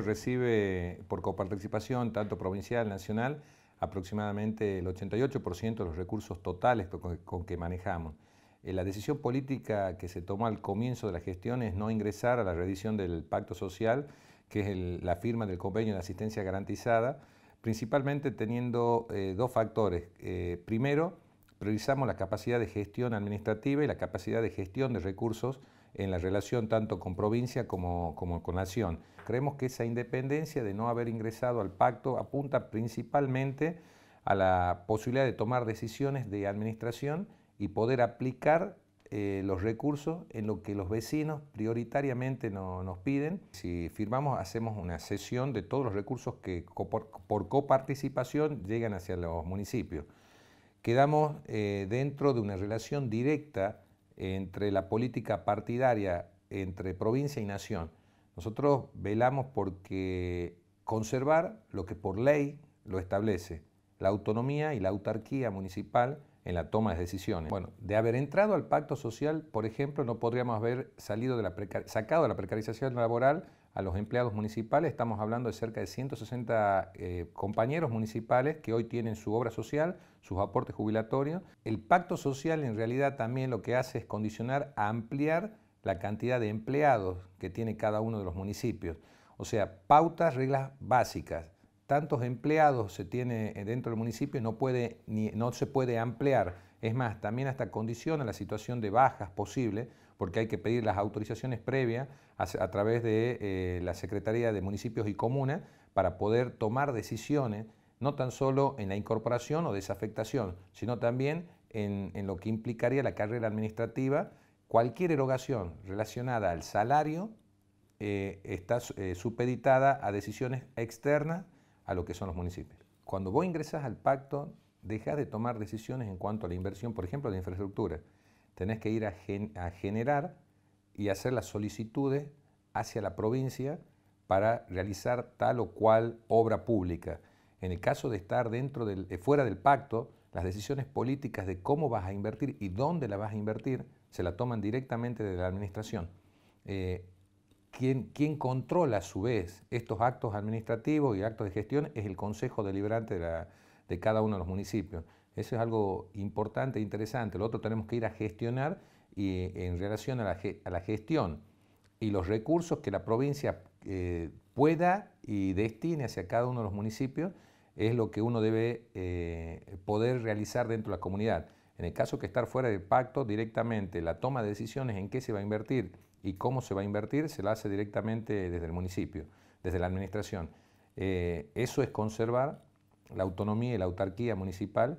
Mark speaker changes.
Speaker 1: recibe por coparticipación, tanto provincial, nacional, aproximadamente el 88% de los recursos totales con, que manejamos. Eh, la decisión política que se tomó al comienzo de la gestión es no ingresar a la revisión del pacto social, que es la firma del convenio de asistencia garantizada, principalmente teniendo eh, dos factores. Eh, primero, priorizamos la capacidad de gestión administrativa y la capacidad de gestión de recursos en la relación tanto con provincia como, con nación. Creemos que esa independencia de no haber ingresado al pacto apunta principalmente a la posibilidad de tomar decisiones de administración y poder aplicar eh, los recursos en lo que los vecinos prioritariamente nos piden. Si firmamos, hacemos una sesión de todos los recursos que por, coparticipación llegan hacia los municipios. Quedamos eh, dentro de una relación directa entre la política partidaria entre provincia y nación. Nosotros velamos porque conservar lo que por ley lo establece, la autonomía y la autarquía municipal en la toma de decisiones. Bueno, de haber entrado al pacto social, por ejemplo, no podríamos haber salido de la sacado de la precarización laboral a los empleados municipales. Estamos hablando de cerca de 160 eh, compañeros municipales que hoy tienen su obra social, sus aportes jubilatorios. El pacto social en realidad también lo que hace es condicionar a ampliar la cantidad de empleados que tiene cada uno de los municipios. O sea, pautas, reglas básicas. Tantos empleados se tiene eh, dentro del municipio no, puede, ni, no se puede ampliar es más, también hasta condiciona la situación de bajas posible, porque hay que pedir las autorizaciones previas a, través de eh, la Secretaría de Municipios y Comunas para poder tomar decisiones, no tan solo en la incorporación o desafectación, sino también en, lo que implicaría la carrera administrativa. Cualquier erogación relacionada al salario eh, está eh, supeditada a decisiones externas a lo que son los municipios. Cuando vos ingresas al pacto, dejas de tomar decisiones en cuanto a la inversión, por ejemplo, de infraestructura. Tenés que ir a, generar y hacer las solicitudes hacia la provincia para realizar tal o cual obra pública. En el caso de estar dentro del, eh, fuera del pacto, las decisiones políticas de cómo vas a invertir y dónde la vas a invertir se la toman directamente de la administración. Eh, quien, quien, controla a su vez estos actos administrativos y actos de gestión es el Consejo Deliberante de la, de cada uno de los municipios. Eso es algo importante e interesante. Lo otro tenemos que ir a gestionar y, eh, en relación a la, a la gestión y los recursos que la provincia eh, pueda y destine hacia cada uno de los municipios es lo que uno debe eh, poder realizar dentro de la comunidad. En el caso que estar fuera del pacto, directamente la toma de decisiones en qué se va a invertir y cómo se va a invertir se la hace directamente desde el municipio, desde la administración. eso es conservar la autonomía y la autarquía municipal.